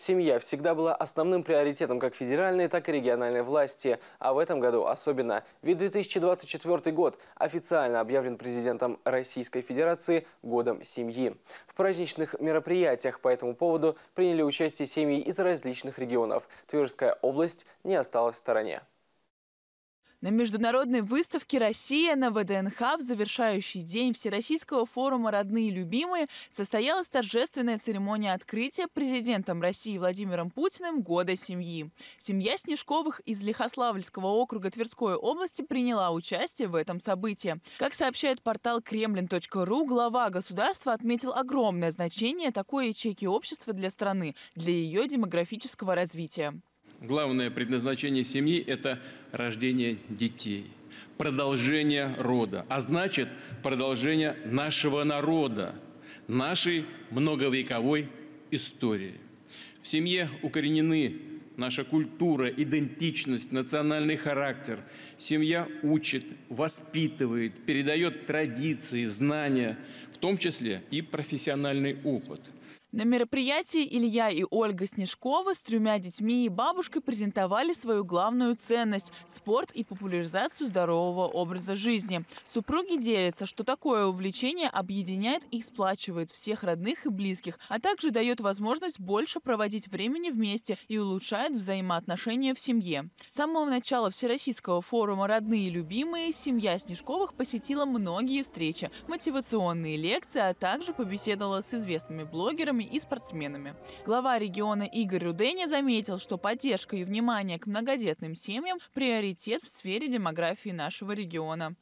Семья всегда была основным приоритетом как федеральной, так и региональной власти. А в этом году особенно. Ведь 2024 год официально объявлен президентом Российской Федерации годом семьи. В праздничных мероприятиях по этому поводу приняли участие семьи из различных регионов. Тверская область не осталась в стороне. На международной выставке «Россия» на ВДНХ в завершающий день Всероссийского форума «Родные и любимые» состоялась торжественная церемония открытия президентом России Владимиром Путиным «Года семьи». Семья Снежковых из Лихославльского округа Тверской области приняла участие в этом событии. Как сообщает портал kremlin.ru, глава государства отметил огромное значение такой ячейки общества для страны, для ее демографического развития главное предназначение семьи – это рождение детей, продолжение рода, а значит, продолжение нашего народа, нашей многовековой истории. В семье укоренены наша культура, идентичность, национальный характер. Семья учит, воспитывает, передает традиции, знания, в том числе и профессиональный опыт. На мероприятии Илья и Ольга Снежкова с тремя детьми и бабушкой презентовали свою главную ценность – спорт и популяризацию здорового образа жизни. Супруги делятся, что такое увлечение объединяет и сплачивает всех родных и близких, а также дает возможность больше проводить времени вместе и улучшает взаимоотношения в семье. С самого начала Всероссийского форума «Родные и любимые» семья Снежковых посетила многие встречи, мотивационные лекции, а также побеседовала с известными блогерами художниками и спортсменами. Глава региона Игорь Руденя заметил, что поддержка и внимание к многодетным семьям – приоритет в сфере демографии нашего региона.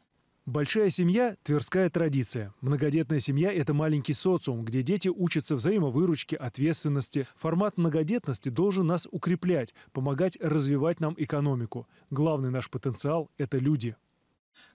Большая семья – тверская традиция. Многодетная семья – это маленький социум, где дети учатся взаимовыручке, ответственности. Формат многодетности должен нас укреплять, помогать развивать нам экономику. Главный наш потенциал – это люди.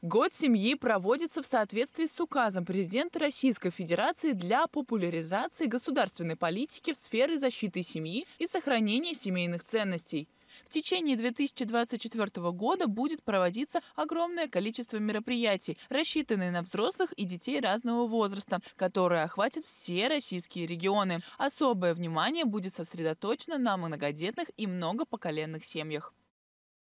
Год семьи проводится в соответствии с указом президента Российской Федерации для популяризации государственной политики в сфере защиты семьи и сохранения семейных ценностей. В течение 2024 года будет проводиться огромное количество мероприятий, рассчитанные на взрослых и детей разного возраста, которые охватят все российские регионы. Особое внимание будет сосредоточено на многодетных и многопоколенных семьях.